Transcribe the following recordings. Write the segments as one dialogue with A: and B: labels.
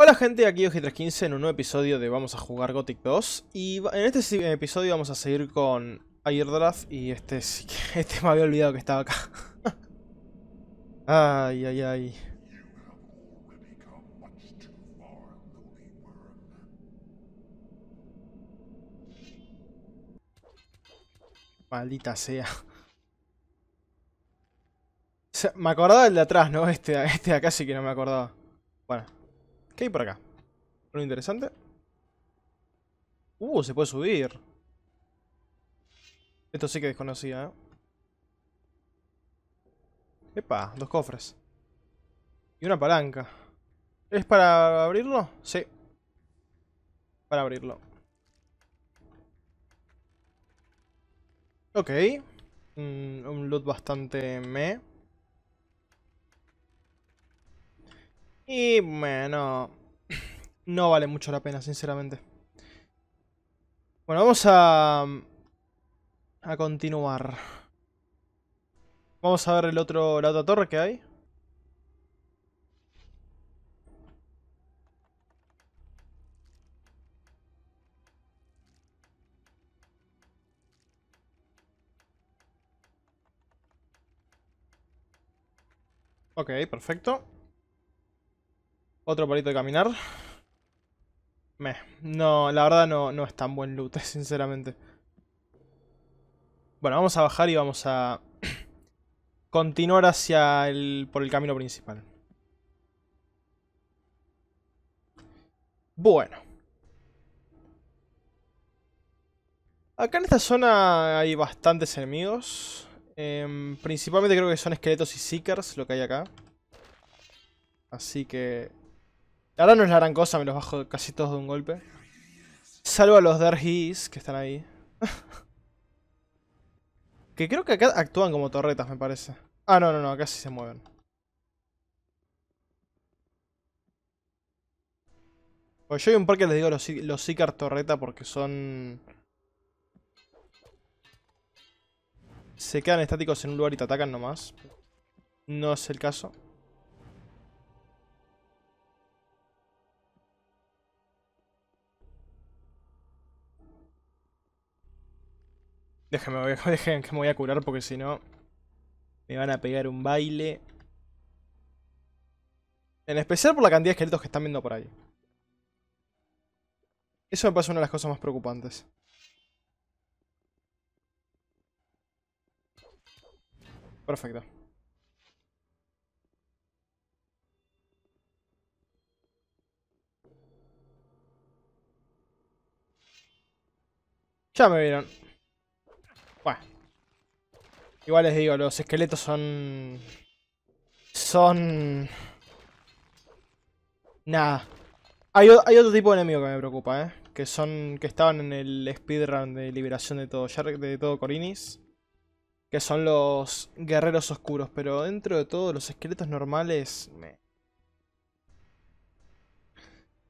A: Hola gente, aquí OG315 en un nuevo episodio de Vamos a jugar Gothic 2 Y en este eh, episodio vamos a seguir con Airdraft y este sí que este me había olvidado que estaba acá Ay, ay, ay Maldita sea me acordaba el de atrás, ¿no? Este, este de acá sí que no me acordaba Bueno ¿Qué hay por acá? lo interesante? Uh, se puede subir. Esto sí que desconocía, ¿eh? Epa, dos cofres. Y una palanca. ¿Es para abrirlo? Sí. Para abrirlo. Ok. un loot bastante meh. Y bueno, no vale mucho la pena, sinceramente. Bueno, vamos a... Um, a continuar. Vamos a ver el otro, la otra torre que hay. Ok, perfecto. Otro palito de caminar. No, la verdad no, es tan buen loot, sinceramente. Bueno, vamos a bajar y vamos a continuar hacia el, por el camino principal. Bueno. Acá en esta zona hay bastantes enemigos. Em, principalmente creo que son esqueletos y seekers lo que hay acá. Así que Ahora no es la gran cosa, me los bajo casi todos de un golpe. Salvo a los Dergis que están ahí. que creo que acá actúan como torretas, me parece. Ah, no, no, no, acá sí se mueven. Pues yo hay un par que les digo los, los Torreta porque son... Se quedan estáticos en un lugar y te atacan nomás. No es el caso. Déjenme, déjenme que me voy a curar porque si no... Me van a pegar un baile. En especial por la cantidad de esqueletos que están viendo por ahí. Eso me pasa una de las cosas más preocupantes. Perfecto. Ya me vieron. Igual les digo, los esqueletos son... Son... Nada. Hay, otro tipo de enemigo que me preocupa, ¿eh? Que son... Que estaban en el speedrun de liberación de todo, de todo Corinis. Que son los guerreros oscuros. Pero dentro de todo, los esqueletos normales...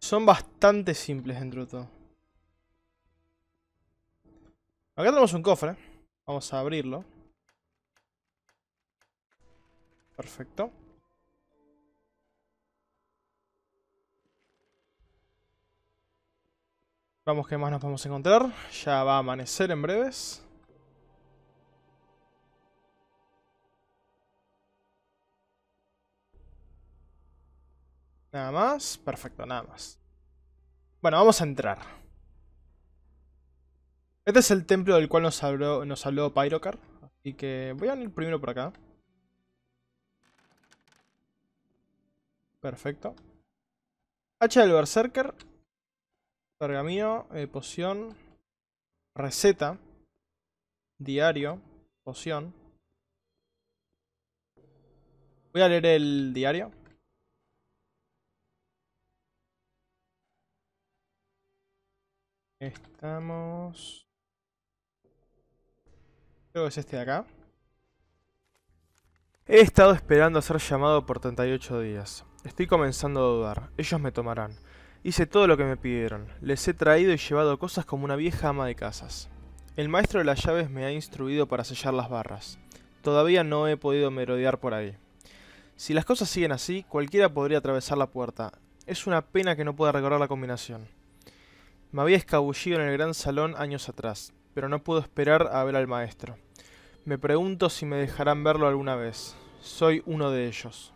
A: Son bastante simples dentro de todo. Acá tenemos un cofre. Vamos a abrirlo. Perfecto. Vamos, qué más nos vamos a encontrar? Ya va a amanecer en breves. Nada más. Perfecto, nada más. Bueno, vamos a entrar. Este es el templo del cual nos habló, nos habló Pyrocar. Así que voy a venir primero por acá. Perfecto. H del Berserker. Pergamino, eh, poción. Receta. Diario. Poción. Voy a leer el diario. Estamos... Creo que es este de acá. He estado esperando a ser llamado por 38 días. Estoy comenzando a dudar. Ellos me tomarán. Hice todo lo que me pidieron. Les he traído y llevado cosas como una vieja ama de casas. El maestro de las llaves me ha instruido para sellar las barras. Todavía no he podido merodear por ahí. Si las cosas siguen así, cualquiera podría atravesar la puerta. Es una pena que no pueda recordar la combinación. Me había escabullido en el gran salón años atrás, pero no puedo esperar a ver al maestro. Me pregunto si me dejarán verlo alguna vez. Soy uno de ellos.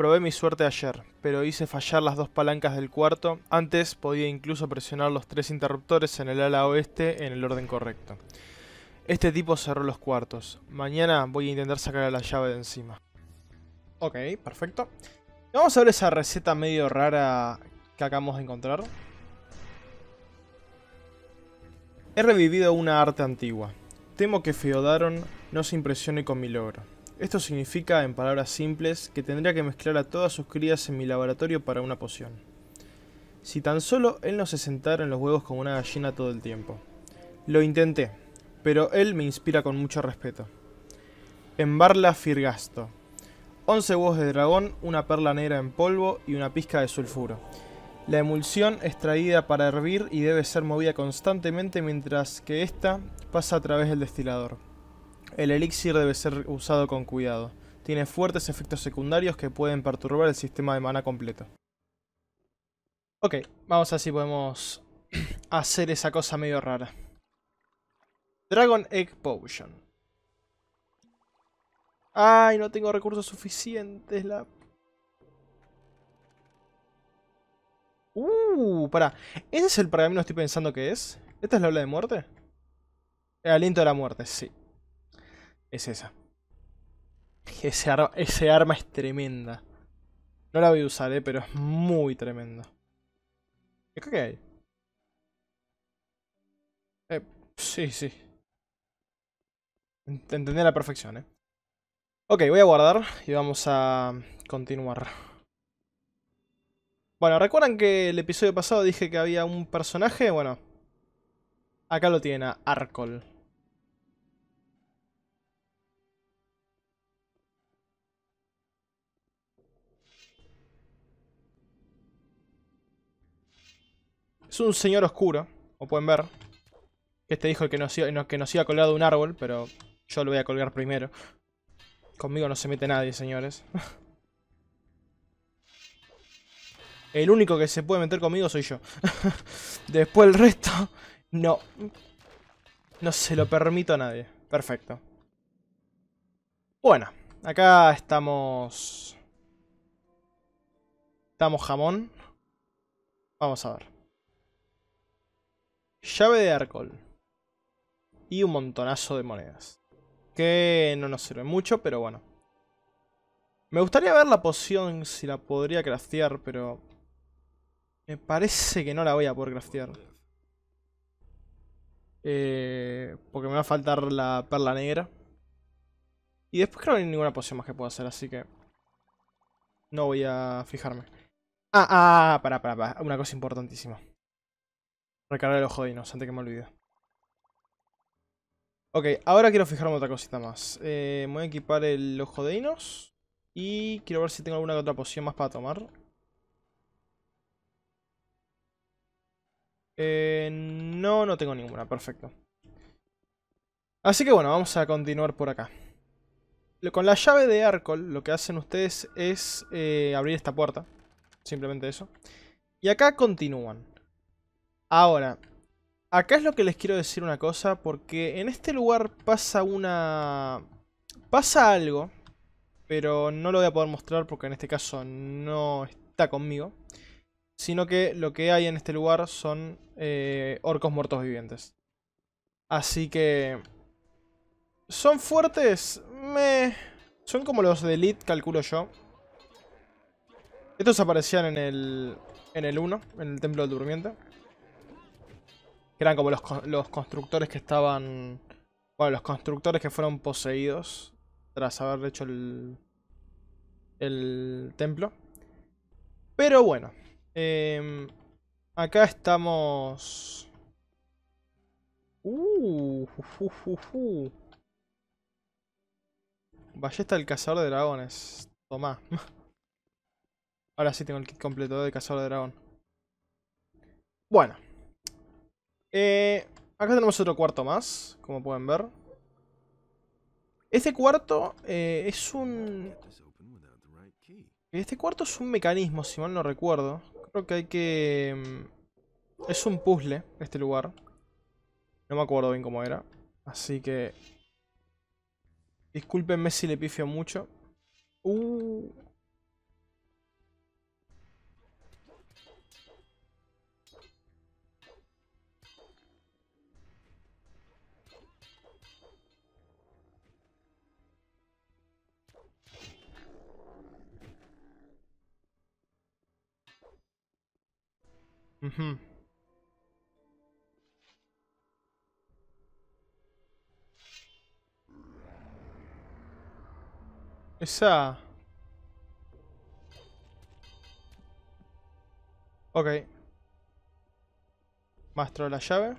A: Probé mi suerte ayer, pero hice fallar las dos palancas del cuarto, antes podía incluso presionar los tres interruptores en el ala oeste en el orden correcto. Este tipo cerró los cuartos, mañana voy a intentar sacar a la llave de encima. Ok, perfecto. Vamos a ver esa receta medio rara que acabamos de encontrar. He revivido una arte antigua. Temo que Feodaron no se impresione con mi logro. Esto significa, en palabras simples, que tendría que mezclar a todas sus crías en mi laboratorio para una poción. Si tan solo él no se sentara en los huevos como una gallina todo el tiempo. Lo intenté, pero él me inspira con mucho respeto. En Barla Firgasto. 11 huevos de dragón, una perla negra en polvo y una pizca de sulfuro. La emulsión es traída para hervir y debe ser movida constantemente mientras que ésta pasa a través del destilador. El elixir debe ser usado con cuidado. Tiene fuertes efectos secundarios que pueden perturbar el sistema de mana completo. Ok, vamos a ver si podemos hacer esa cosa medio rara. Dragon Egg Potion. Ay, no tengo recursos suficientes. La... Uh, pará. ¿Ese es el pergamino que estoy pensando que es? ¿Esta es la ola de muerte? El aliento de la muerte, sí es esa. Ese, arma es tremenda. No la voy a usar, eh, pero es muy tremenda. ¿Qué que hay? Eh, sí, sí. entendí a la perfección, eh. Ok, voy a guardar y vamos a continuar. Bueno, ¿recuerdan que el episodio pasado dije que había un personaje? Bueno, acá lo tiene, Arkol. Es un señor oscuro, como pueden ver. Este dijo que nos, iba, que nos iba a colgar de un árbol, pero yo lo voy a colgar primero. Conmigo no se mete nadie, señores. El único que se puede meter conmigo soy yo. Después el resto, no. No se lo permito a nadie. Perfecto. Bueno, acá estamos... Estamos jamón. Vamos a ver. Llave de alcohol Y un montonazo de monedas. Que no nos sirve mucho, pero bueno. Me gustaría ver la poción, si la podría craftear, pero... Me parece que no la voy a poder craftear. Eh, porque me va a faltar la perla negra. Y después creo que no hay ninguna poción más que pueda hacer, así que... No voy a fijarme. Ah, ah, para, para, para. Una cosa importantísima. Recargar el ojo de Inos, antes que me olvide. Ok, ahora quiero fijarme otra cosita más. Eh, voy a equipar el ojo de Inos. Y quiero ver si tengo alguna otra poción más para tomar. Eh, no, no tengo ninguna, perfecto. Así que bueno, vamos a continuar por acá. Con la llave de Arcol lo que hacen ustedes es eh, abrir esta puerta. Simplemente eso. Y acá continúan. Ahora, acá es lo que les quiero decir una cosa, porque en este lugar pasa una... Pasa algo, pero no lo voy a poder mostrar porque en este caso no está conmigo. Sino que lo que hay en este lugar son eh, orcos muertos vivientes. Así que... ¿Son fuertes? Me... Son como los de Elite, calculo yo. Estos aparecían en el... En el 1, en el Templo del Durmiente. Que eran como los, constructores que estaban... Bueno, los constructores que fueron poseídos tras haber hecho el, el templo. Pero bueno, em, acá estamos... Uh, uh, uh, uh, Ballesta del cazador de dragones. Tomá. Ahora sí tengo el kit completo de cazador de dragón. Bueno. Eh, acá tenemos otro cuarto más, como pueden ver. Este cuarto eh, es un... Este cuarto es un mecanismo, si mal no recuerdo. Creo que hay que... Mm, es un puzzle, este lugar. No me acuerdo bien cómo era. Así que... Discúlpenme si le pifio mucho. Uh... mhm Esa... Ok. Mastro la llave.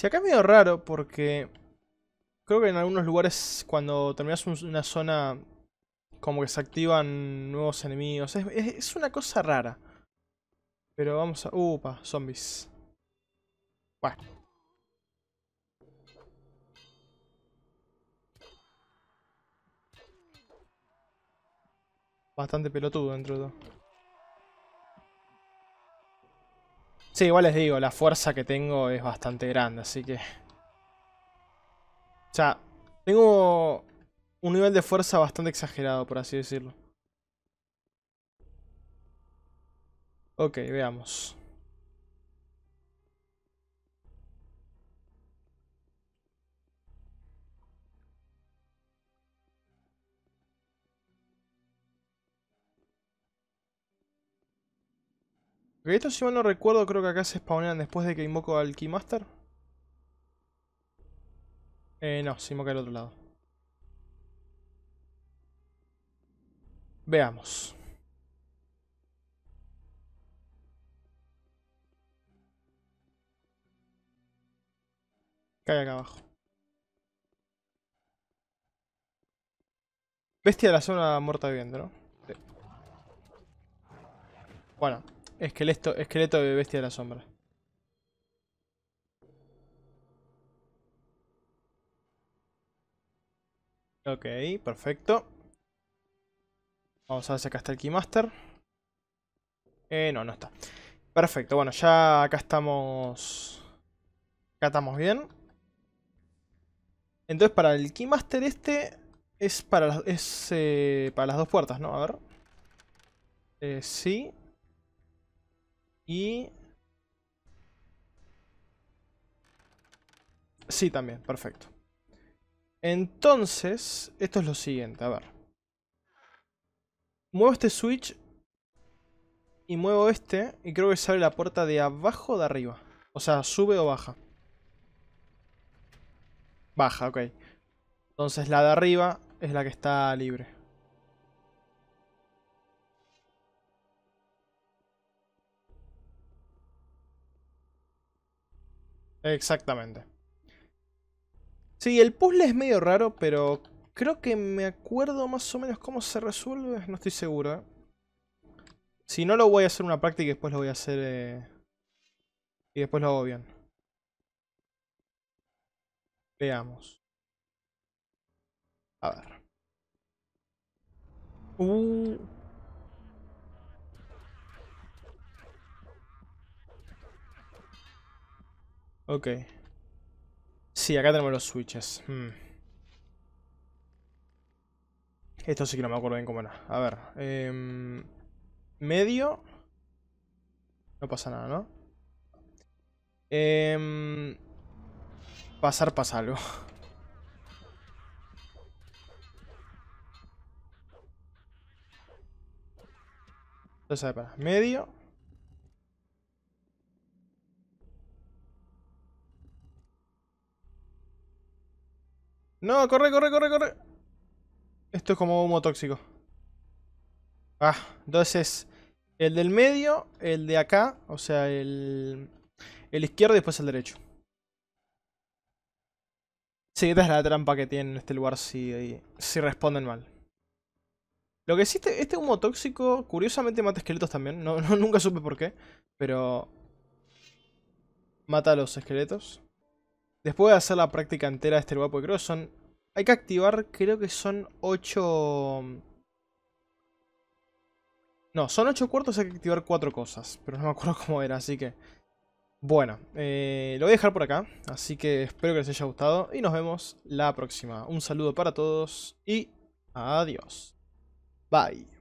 A: Si acá es medio raro porque creo que en algunos lugares cuando terminas una zona como que se activan nuevos enemigos. Es, una cosa rara. Pero vamos a... Upa, zombies. Bueno. Bastante pelotudo dentro de todo. Sí, igual les digo, la fuerza que tengo es bastante grande, así que... O sea, tengo un nivel de fuerza bastante exagerado, por así decirlo. Ok, veamos. esto si mal no recuerdo, creo que acá se spawnean después de que invoco al Keymaster. Eh, no, se invoca al otro lado. Veamos. Cae acá abajo. Bestia de la zona muerta viviendo, ¿no? Bueno. Esqueleto, esqueleto de bestia de la sombra. Ok, perfecto. Vamos a ver si acá está el Keymaster. Eh, no, no está. Perfecto, bueno, ya acá estamos... Acá estamos bien. Entonces para el Keymaster este es para las, es, eh, para las dos puertas, ¿no? A ver. Eh, sí. Y... Sí, también, perfecto. Entonces, esto es lo siguiente, a ver. Muevo este switch y muevo este y creo que sale la puerta de abajo o de arriba. O sea, sube o baja. Baja, ok. Entonces la de arriba es la que está libre. Exactamente. Sí, el puzzle es medio raro, pero creo que me acuerdo más o menos cómo se resuelve. No estoy seguro. Si no, lo voy a hacer una práctica y después lo voy a hacer... Eh, y después lo hago bien. Veamos. A ver. Uh... Ok. Sí, acá tenemos los switches. Hmm. Esto sí que no me acuerdo bien cómo era. A ver. Em, medio. No pasa nada, ¿no? Em, pasar pasarlo. No para. Medio. No, corre, corre, corre, corre. Esto es como humo tóxico. Ah, entonces el del medio, el de acá, o sea, el, el izquierdo y después el derecho. Sí, esta es la trampa que tiene en este lugar si, si responden mal. Lo que existe este, humo tóxico, curiosamente mata esqueletos también. no, nunca supe por qué, pero... Mata a los esqueletos. Después de hacer la práctica entera de este guapo que son... hay que activar, creo que son 8... No, son 8 cuartos, hay que activar 4 cosas, pero no me acuerdo cómo era, así que... Bueno, eh, lo voy a dejar por acá, así que espero que les haya gustado y nos vemos la próxima. Un saludo para todos y adiós. Bye.